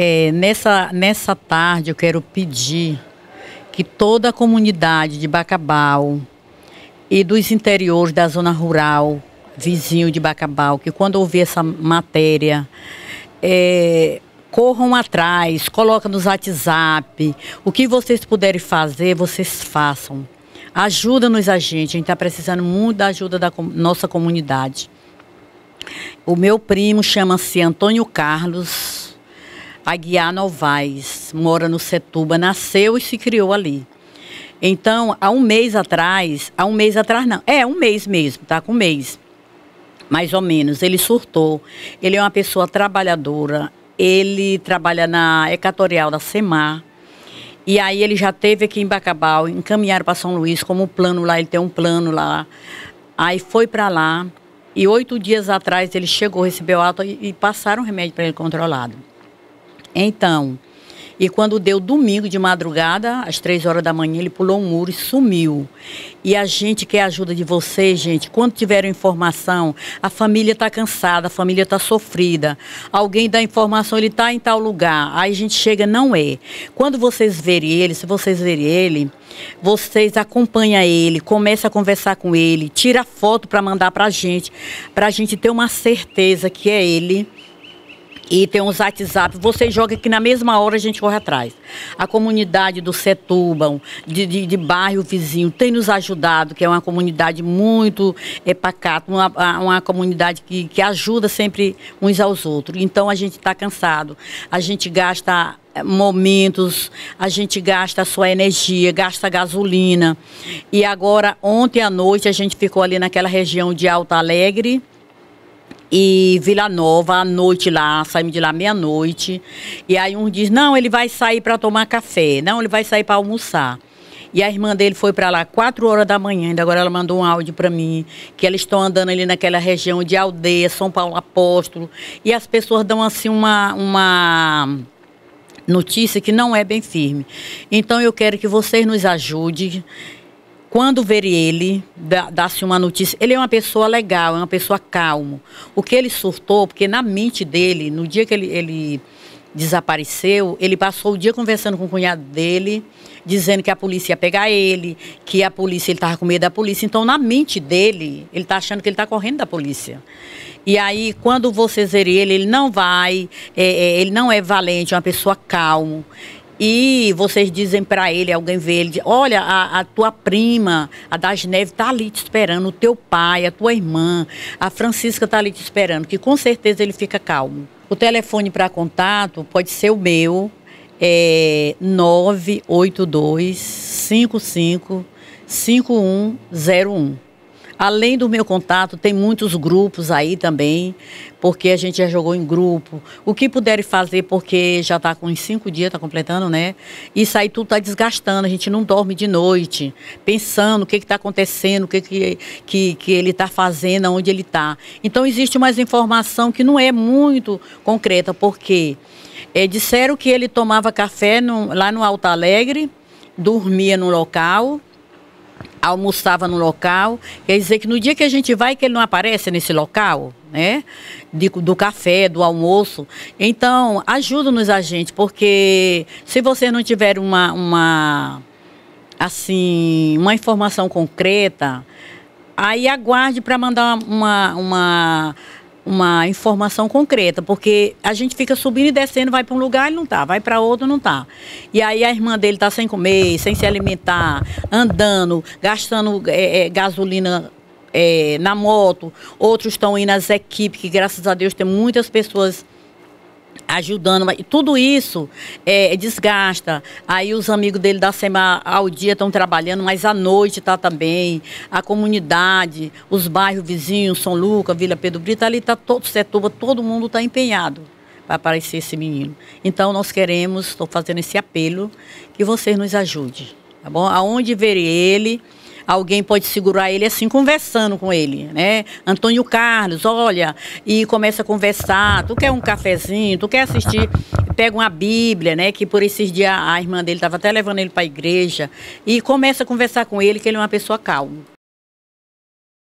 É, nessa, nessa tarde eu quero pedir que toda a comunidade de Bacabal e dos interiores da zona rural, vizinho de Bacabal, que quando ouvir essa matéria, é, corram atrás, coloca nos WhatsApp. O que vocês puderem fazer, vocês façam. Ajuda-nos a gente, a gente está precisando muito da ajuda da com nossa comunidade. O meu primo chama-se Antônio Carlos Aguiar Novaes, mora no Setuba, nasceu e se criou ali. Então, há um mês atrás, há um mês atrás não, é um mês mesmo, tá com um mês, mais ou menos, ele surtou. Ele é uma pessoa trabalhadora, ele trabalha na Ecatorial da Semar, e aí ele já teve aqui em Bacabal, encaminharam para São Luís como plano lá, ele tem um plano lá. Aí foi para lá e oito dias atrás ele chegou, recebeu alta e, e passaram o remédio para ele controlado. Então, e quando deu domingo de madrugada, às três horas da manhã, ele pulou um muro e sumiu. E a gente quer a ajuda de vocês, gente. Quando tiveram informação, a família está cansada, a família está sofrida. Alguém dá informação, ele está em tal lugar. Aí a gente chega, não é. Quando vocês verem ele, se vocês verem ele, vocês acompanham ele, começa a conversar com ele, tira foto para mandar para a gente, para a gente ter uma certeza que é ele e tem um WhatsApp, você joga que na mesma hora a gente corre atrás. A comunidade do Setúbal, de, de, de bairro vizinho, tem nos ajudado, que é uma comunidade muito é, pacata, uma, uma comunidade que, que ajuda sempre uns aos outros. Então a gente está cansado, a gente gasta é, momentos, a gente gasta a sua energia, gasta gasolina. E agora, ontem à noite, a gente ficou ali naquela região de Alta Alegre, e Vila Nova à noite lá, saímos de lá meia-noite. E aí um diz: "Não, ele vai sair para tomar café. Não, ele vai sair para almoçar". E a irmã dele foi para lá quatro horas da manhã, ainda agora ela mandou um áudio para mim, que elas estão andando ali naquela região de aldeia, São Paulo Apóstolo, e as pessoas dão assim uma uma notícia que não é bem firme. Então eu quero que vocês nos ajudem quando ver ele, dá-se uma notícia. Ele é uma pessoa legal, é uma pessoa calmo. O que ele surtou, porque na mente dele, no dia que ele, ele desapareceu, ele passou o dia conversando com o cunhado dele, dizendo que a polícia ia pegar ele, que a polícia, ele estava com medo da polícia. Então, na mente dele, ele está achando que ele está correndo da polícia. E aí, quando vocês verem ele, ele não vai, é, é, ele não é valente, é uma pessoa calmo. E vocês dizem para ele, alguém vê ele, olha, a, a tua prima, a das Neves, está ali te esperando, o teu pai, a tua irmã, a Francisca está ali te esperando, que com certeza ele fica calmo. O telefone para contato pode ser o meu, é 982 55 5101. Além do meu contato, tem muitos grupos aí também, porque a gente já jogou em grupo. O que puderem fazer, porque já está com cinco dias, está completando, né? Isso aí tudo está desgastando, a gente não dorme de noite, pensando o que está acontecendo, o que, que, que, que ele está fazendo, onde ele está. Então existe mais informação que não é muito concreta, porque é, disseram que ele tomava café no, lá no Alto Alegre, dormia no local almoçava no local, quer dizer que no dia que a gente vai que ele não aparece nesse local, né? De, do café, do almoço. Então, ajuda-nos a gente, porque se você não tiver uma, uma assim, uma informação concreta, aí aguarde para mandar uma, uma uma informação concreta, porque a gente fica subindo e descendo, vai para um lugar e não tá, vai para outro não tá. E aí a irmã dele está sem comer, sem se alimentar, andando, gastando é, é, gasolina é, na moto, outros estão indo nas equipes, que graças a Deus tem muitas pessoas ajudando, mas tudo isso é, desgasta. Aí os amigos dele da semana ao dia estão trabalhando, mas à noite está também. A comunidade, os bairros vizinhos, São Lucas, Vila Pedro Brito, ali está todo Setuba, todo mundo está empenhado para aparecer esse menino. Então nós queremos, estou fazendo esse apelo, que vocês nos ajudem, tá bom? Aonde ver ele alguém pode segurar ele assim, conversando com ele, né? Antônio Carlos, olha, e começa a conversar, tu quer um cafezinho, tu quer assistir, pega uma Bíblia, né? Que por esses dias a irmã dele estava até levando ele para a igreja, e começa a conversar com ele, que ele é uma pessoa calma.